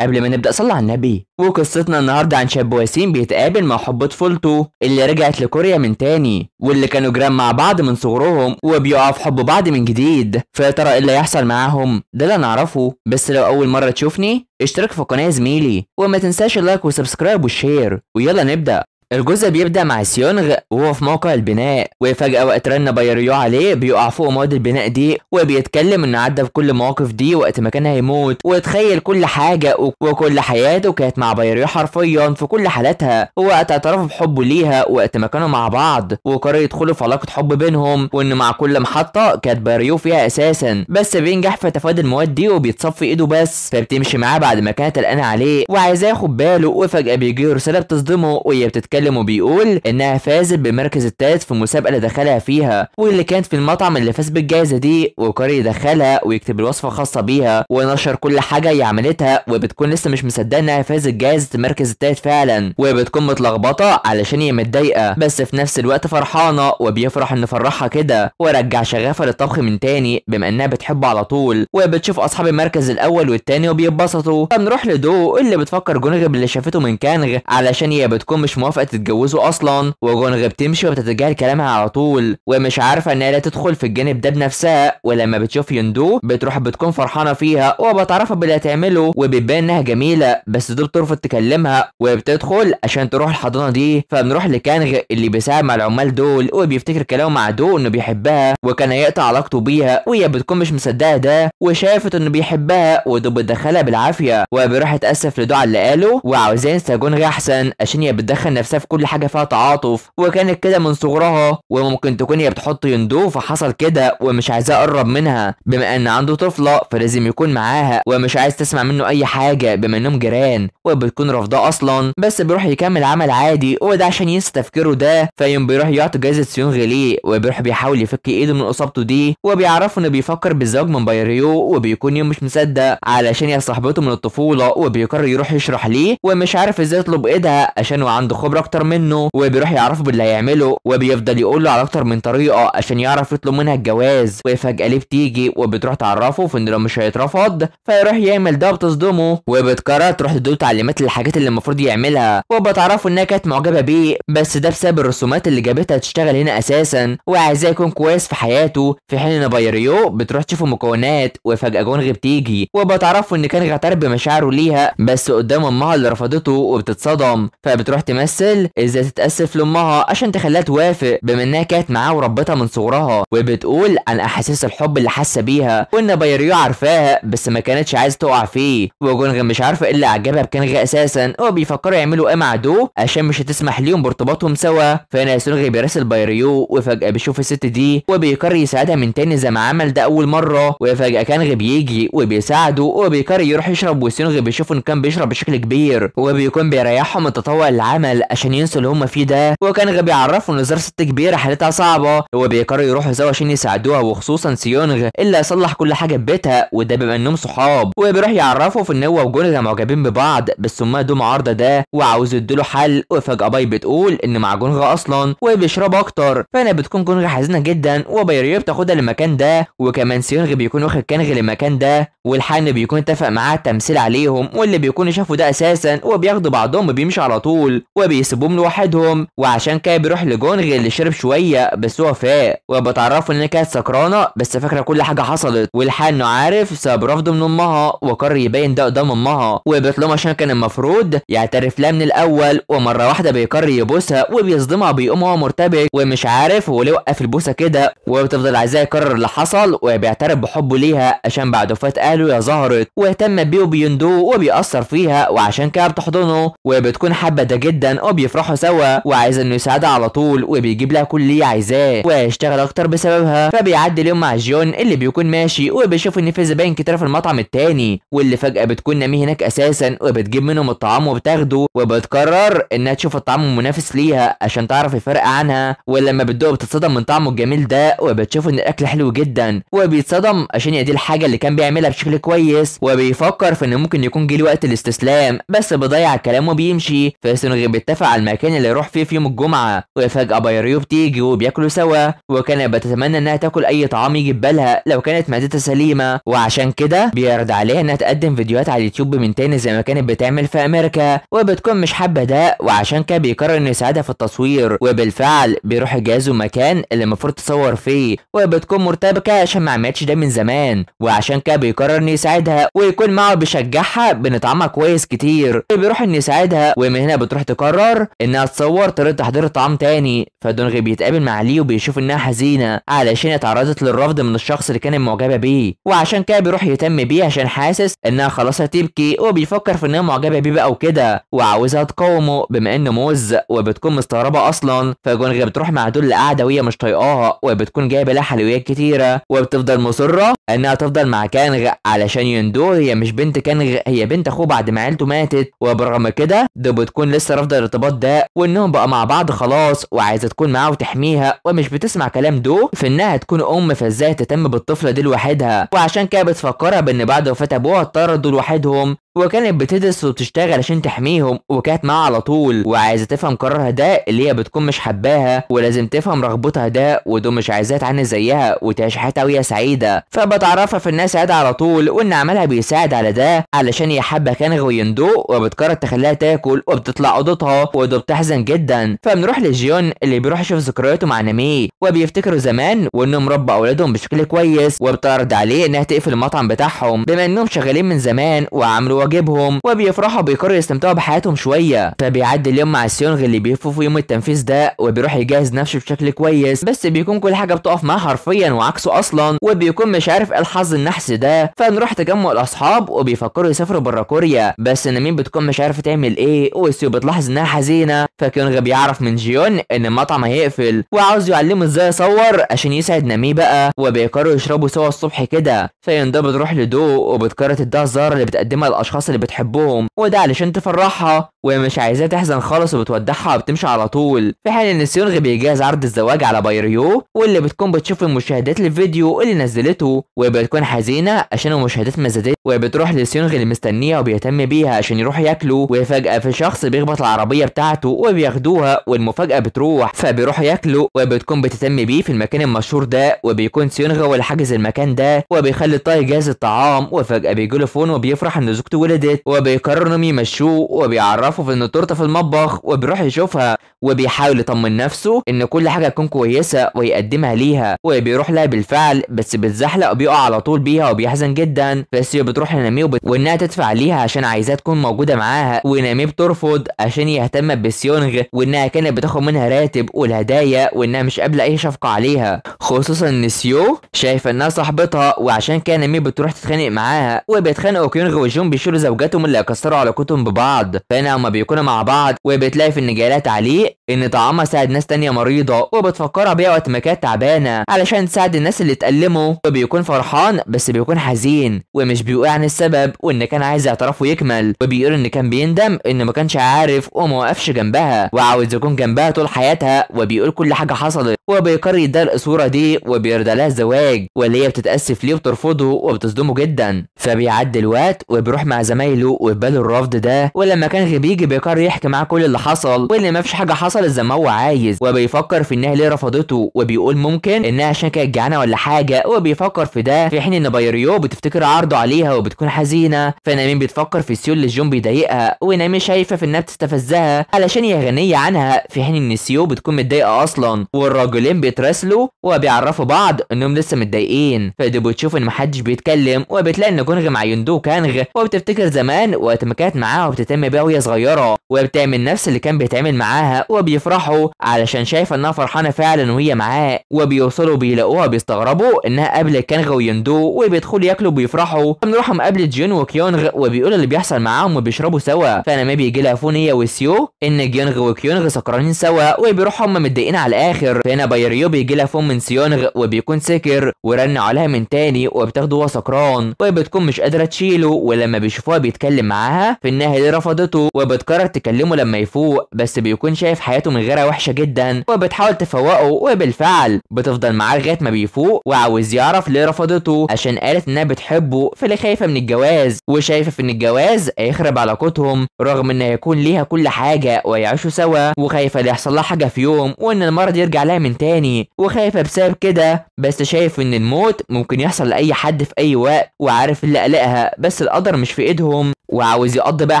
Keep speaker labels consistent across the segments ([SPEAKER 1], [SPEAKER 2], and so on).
[SPEAKER 1] قبل ما نبدأ صلى على النبي وقصتنا النهاردة عن شاب وسيم بيتقابل مع حب طفولته اللي رجعت لكوريا من تاني واللي كانوا جيران مع بعض من صغرهم وبيقعوا في حب بعض من جديد فيا ترى ايه اللي هيحصل معاهم ده اللي نعرفه بس لو أول مرة تشوفني اشترك في القناة يا زميلي وما تنساش اللايك وسبسكرايب والشير ويلا نبدأ الجزء بيبدأ مع سيونغ وهو في موقع البناء وفجأة وقت رن بايريو عليه بيقع فوق مواد البناء دي وبيتكلم انه عدى في كل المواقف دي وقت ما كان هيموت وتخيل كل حاجة وكل حياته كانت مع بايريو حرفيا في كل حالاتها ووقت اعترف بحبه ليها وقت ما كانوا مع بعض وقرر يدخلوا في علاقة حب بينهم وان مع كل محطة كانت بايريو فيها اساسا بس بينجح في تفادي المواد دي وبيتصفي ايده بس فبتمشي معاه بعد ما كانت قلقانة عليه وعايزاه ياخد باله وفجأة بيجيله رسالة بتصدمه وهي بتتكلم بيتكلم وبيقول انها فازت بالمركز الثالث في المسابقه اللي دخلها فيها واللي كانت في المطعم اللي فاز بالجائزه دي وقرر يدخلها ويكتب الوصفه الخاصه بيها ونشر كل حاجه هي عملتها وبتكون لسه مش مصدقه انها فازت جائزه المركز الثالث فعلا وبتكون متلخبطه علشان هي متضايقه بس في نفس الوقت فرحانه وبيفرح ان فرحها كده ورجع شغفها للطبخ من تاني بما انها بتحبه على طول وبتشوف اصحاب المركز الاول والتاني وبيتبسطوا فبنروح لدو اللي بتفكر جونغ باللي شافته من كانغ علشان هي بتكون مش موافقه دلوقتي تتجوزوا اصلا وجونغ بتمشي وبتتجاهل كلامها على طول ومش عارفه ان هي لا تدخل في الجانب ده بنفسها ولما بتشوف يندو بتروح بتكون فرحانه فيها وبتعرفها باللي هتعمله وبيبان انها جميله بس دول بترفض تكلمها وبتدخل عشان تروح الحضانه دي فبنروح لكانغ اللي بيساعد مع العمال دول وبيفتكر كلامه مع دو انه بيحبها وكان هيقطع علاقته بيها وهي بتكون مش مصدقه ده وشافت انه بيحبها ودو بتدخلها بالعافيه وبيروح يتاسف لدو على اللي قاله وعاوزين ينسى جونغ احسن عشان هي بتدخل نفسها للأسف كل حاجة فيها تعاطف وكانت كده من صغرها وممكن تكون هي بتحط يندو فحصل كده ومش عايزاه يقرب منها بما ان عنده طفلة فلازم يكون معاها ومش عايز تسمع منه اي حاجة بما انهم جيران وبتكون رافضاه اصلا بس بيروح يكمل عمل عادي وده عشان ينسى تفكيره ده فيوم بيروح يعطي جايزة سيونغ ليه وبيروح بيحاول يفك ايده من اصابته دي وبيعرفه انه بيفكر بالزواج من بايريو وبيكون يوم مش مصدق علشان هي صاحبته من الطفولة وبيقرر يروح يشرح ليه ومش عارف ازاي يطلب ايدها عشان هو عنده خبرة اكتر منه وبيروح يعرفه باللي هيعمله وبيفضل يقول له على اكتر من طريقه عشان يعرف يطلب منها الجواز وفجاه ليه بتيجي وبتروح تعرفه في ان لو مش هيترفض فيروح يعمل ده وبتصدمه وبتقرر تروح تديله تعليمات للحاجات اللي المفروض يعملها وبتعرفه انها كانت معجبه بيه بس ده بسبب الرسومات اللي جابتها تشتغل هنا اساسا وعايزاه يكون كويس في حياته في حين ان بايريو بتروح تشوفه مكونات وفجاه جونغ بتيجي وبتعرفه ان كان غتر بمشاعره ليها بس قدام امها اللي رفضته وبتتصدم فبتروح تمثل بتحاول ازاي تتاسف لامها عشان تخليها توافق بما انها كانت معاه وربتها من صغرها وبتقول عن احاسيس الحب اللي حاسه بيها وان بايريو عارفاها بس ما كانتش عايزه تقع فيه وجونغ مش عارفه ايه اللي اعجبها بكانغ اساسا هو يعملوا ايه مع دو عشان مش هتسمح ليهم بارتباطهم سوا فهنا سونغ بيراسل بايريو وفجاه بيشوف الست دي وبيقرر يساعدها من تاني زي ما عمل ده اول مره وفجاه كانغ بيجي وبيساعده وبيقرر يروح يشرب وسونغ بيشوف ان كان بيشرب بشكل كبير وبيكون بيريحه من تطوع العمل عشان عشان ينسوا اللي هم فيه ده وكان غبي عرفه ان زار ست كبيره حالتها صعبه هو بيقرر يروحوا سوا عشان يساعدوها وخصوصا سيونغ اللي هيصلح كل حاجه في بيتها وده بما انهم صحاب وبيروح يعرفه في ان هو وجونغ معجبين ببعض بس هما دوم عارضه ده وعاوز يديله حل وفجاه باي بتقول ان مع جونغ اصلا وبيشرب اكتر فانا بتكون جونغ حزينه جدا وبيريو بتاخدها للمكان ده وكمان سيونغ بيكون واخد كانغ للمكان ده والحن بيكون اتفق معاه تمثيل عليهم واللي بيكون شافه ده اساسا وبياخدوا بعضهم وبيمشي على طول وبيسيبوا سيبوهم لوحدهم وعشان كده بيروح لجونغ اللي شرب شويه بس هو فاق وبتعرفوا ان كانت سكرانه بس فاكره كل حاجه حصلت والحال انه عارف سبب رفضه من امها وقرر يبين ده قدام امها وبيطلبها عشان كان المفروض يعترف لها من الاول ومره واحده بيقرر يبوسها وبيصدمها بيقوم هو مرتبك ومش عارف هو ليه وقف البوسه كده وبتفضل عايزاه يكرر اللي حصل وبيعترف بحبه ليها عشان بعد وفاه اهله يا ظهرت واهتم بيه وبيندوه وبيأثر فيها وعشان كده بتحضنه وبتكون حابه ده جدا بيفرحوا سوا وعايز انه يساعدها على طول وبيجيب لها كل اللي عايزاه وهيشتغل اكتر بسببها فبيعدي اليوم مع جيون اللي بيكون ماشي وبيشوف ان في زباين كتير في المطعم التاني واللي فجاه بتكون ناميه هناك اساسا وبتجيب منهم الطعام وبتاخده وبتقرر انها تشوف الطعام المنافس ليها عشان تعرف الفرق عنها ولما بتدوق بتتصدم من طعمه الجميل ده وبتشوف ان الاكل حلو جدا وبيتصدم عشان هي دي الحاجه اللي كان بيعملها بشكل كويس وبيفكر في ان ممكن يكون جه وقت الاستسلام بس بيضيع كلامه بيمشي غير بيتفق على المكان اللي يروح فيه في يوم الجمعة وفجأة بيريو بتيجي وبياكلوا سوا وكانت بتتمنى انها تاكل اي طعام يجي في بالها لو كانت معدتها سليمة وعشان كده بيرد عليها انها تقدم فيديوهات على اليوتيوب من تاني زي ما كانت بتعمل في امريكا وبتكون مش حابة ده وعشان كده بيقرر انه يساعدها في التصوير وبالفعل بيروح يجهزوا مكان اللي المفروض تصور فيه وبتكون مرتبكة عشان ما عملتش ده من زمان وعشان كده بيقرر انه يساعدها ويكون معه بيشجعها بنطعمها كويس كتير وبيروح انه يساعدها ومن هنا بتروح تقرر اكتر انها تصور طريقه تحضير طعام تاني فدونغ بيتقابل مع لي وبيشوف انها حزينه علشان اتعرضت للرفض من الشخص اللي كانت معجبه بيه وعشان كده بيروح يهتم بيه عشان حاسس انها خلاص هتبكي وبيفكر في انها معجبه بيه بقى وكده وعاوزها تقاومه بما انه موز وبتكون مستغربه اصلا فدونغ بتروح مع دول لقعده وهي مش طايقاها وبتكون جايبه لها حلويات كتيره وبتفضل مصره انها تفضل مع كانغ علشان يندو هي مش بنت كانغ هي بنت اخوه بعد ما عيلته ماتت وبرغم كده ده بتكون لسه رافضه الارتباط الارتباط ده وانهم بقى مع بعض خلاص وعايزه تكون معاه وتحميها ومش بتسمع كلام دو في انها تكون ام فازاي تهتم بالطفله دي لوحدها وعشان كده بتفكرها بان بعد وفاه ابوها اتطردوا لوحدهم وكانت بتدرس وبتشتغل عشان تحميهم وكانت معاه على طول وعايزه تفهم قرارها ده اللي هي بتكون مش حباها ولازم تفهم رغبتها ده ودو مش عايزاه تعاني زيها وتعيش حياتها وهي سعيده فبتعرفها في الناس عادة على طول وان عملها بيساعد على ده علشان هي حابه كانغ ويندو وبتقرر تخليها تاكل وبتطلع اوضتها وده بتحزن جدا فبنروح لجيون اللي بيروح يشوف ذكرياته مع نامي وبيفتكروا زمان وانهم ربوا اولادهم بشكل كويس وبتعرض عليه انها تقفل المطعم بتاعهم بما انهم شغالين من زمان وعملوا واجبهم وبيفرحوا بيقرروا يستمتعوا بحياتهم شويه فبيعدي اليوم مع سيونغ اللي بيفوا في يوم التنفيذ ده وبيروح يجهز نفسه بشكل كويس بس بيكون كل حاجه بتقف معاه حرفيا وعكسه اصلا وبيكون مش عارف ايه الحظ النحس ده فنروح تجمع الاصحاب وبيفكروا يسافروا بره كوريا بس نامين بتكون مش عارفه تعمل ايه وسيو بتلاحظ انها حزينة فكيونغ بيعرف من جيون ان المطعم هيقفل وعاوز يعلمه ازاي يصور عشان يسعد ناميه بقى وبيقرروا يشربوا سوا الصبح كده فيندا بتروح لدو وبتقرر تديها الزهرة اللي بتقدمها للاشخاص اللي بتحبهم وده علشان تفرحها ومش عايزاه تحزن خالص وبتودعها وبتمشي على طول في حال ان سيونغ بيجهز عرض الزواج على بايريو واللي بتكون بتشوف المشاهدات للفيديو اللي نزلته وبتكون حزينه عشان المشاهدات ما زادت وبتروح لسيونغ اللي مستنيه وبيهتم بيها عشان يروح ياكلوا وفجاه في شخص بيخبط العربيه بتاعته وبياخدوها والمفاجاه بتروح فبيروح ياكله وبتكون بتهتم بيه في المكان المشهور ده وبيكون سيونغ هو اللي حاجز المكان ده وبيخلي الطاي جاهز الطعام وفجاه له فون وبيفرح ان زوجته ولدت وبيقرر انهم يمشوه وبيعرف يعرفوا ان التورته في المطبخ وبيروح يشوفها وبيحاول يطمن نفسه ان كل حاجه تكون كويسه ويقدمها ليها وبيروح لها بالفعل بس بتزحلق وبيقع على طول بيها وبيحزن جدا بس هي بتروح لناميه وبت... وانها تدفع ليها عشان عايزاه تكون موجوده معاها وناميه بترفض عشان يهتم بسيونغ وانها كانت بتاخد منها راتب والهدايا وانها مش قابله اي شفقه عليها خصوصا ان سيو شايفه انها صاحبتها وعشان كان ناميه بتروح تتخانق معاها وبيتخانقوا كيونغ وجون بيشيلوا زوجاتهم اللي هيكسروا علاقتهم ببعض فانا بيكونوا مع بعض وبتلاقي في النجالة تعليق ان طعامها ساعد ناس تانية مريضة وبتفكرها بيها وقت ما كانت تعبانة علشان تساعد الناس اللي اتألموا وبيكون فرحان بس بيكون حزين ومش بيقول عن السبب وان كان عايز اعترافه يكمل وبيقول ان كان بيندم انه ما كانش عارف وما وقفش جنبها وعاوز يكون جنبها طول حياتها وبيقول كل حاجة حصلت وبيقرر يديها الصورة دي وبيرضى لها الزواج واللي هي بتتأسف ليه وبترفضه وبتصدمه جدا فبيعدي الوقت وبيروح مع زمايله وباله الرفض ده ولما كان غبي بيجي بيقرر يحكي معاه كل اللي حصل واللي ما فيش حاجه حصلت زي ما هو عايز وبيفكر في انها ليه رفضته وبيقول ممكن انها عشان كانت جعانه ولا حاجه وبيفكر في ده في حين ان بايريو بتفتكر عرضه عليها وبتكون حزينه فنامين بتفكر في سيول اللي جون بيضايقها ونامين شايفه في انها بتستفزها علشان هي غنيه عنها في حين ان سيو بتكون متضايقه اصلا والراجلين بيتراسلوا وبيعرفوا بعض انهم لسه متضايقين فدي بتشوف ان محدش بيتكلم وبتلاقي ان جونغ مع يندو كانغ وبتفتكر زمان وقت ما كانت معاه وبتتم بيها وهي صغيره صغيرة وبتعمل نفس اللي كان بيتعمل معاها وبيفرحوا علشان شايفة انها فرحانة فعلا وهي معاه وبيوصلوا بيلاقوها بيستغربوا انها قابلة كانغ ويندو وبيدخلوا ياكلوا بيفرحوا بنروحهم مقابلة جيون وكيونغ وبيقولوا اللي بيحصل معاهم وبيشربوا سوا فانا ما بيجي لها فون هي وسيو ان جيونغ وكيونغ سكرانين سوا وبيروحوا هم متضايقين على الاخر فهنا بايريو بيجي لها فون من سيونغ وبيكون سكر ورن عليها من تاني وبتاخده هو سكران وبتكون مش قادرة تشيله ولما بيشوفوها بيتكلم معاها في النهاية دي رفضته وبتقرر تكلمه لما يفوق بس بيكون شايف حياته من غيرها وحشه جدا وبتحاول تفوقه وبالفعل بتفضل معاه لغايه ما بيفوق وعاوز يعرف ليه رفضته عشان قالت انها بتحبه فاللي خايفه من الجواز وشايفه في ان الجواز هيخرب علاقتهم رغم ان هيكون ليها كل حاجه ويعيشوا سوا وخايفه اللي يحصل لها حاجه في يوم وان المرض يرجع لها من تاني وخايفه بسبب كده بس شايف ان الموت ممكن يحصل لاي حد في اي وقت وعارف اللي قلقها بس القدر مش في ايدهم وعاوز يقضي بقى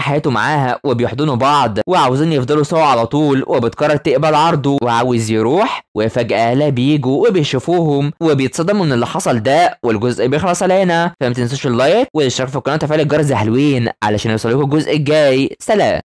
[SPEAKER 1] حياته معاها وبيحضنوا بعض وعاوزين يفضلوا سوا على طول وبتقرر تقبل عرضه وعاوز يروح وفجأة أهلها بيجوا وبيشوفوهم وبيتصدموا من اللي حصل ده والجزء بيخلص علينا فما تنسوش اللايك والاشتراك في القناة وتفعيل الجرس يا حلوين علشان يوصلكوا الجزء الجاي سلام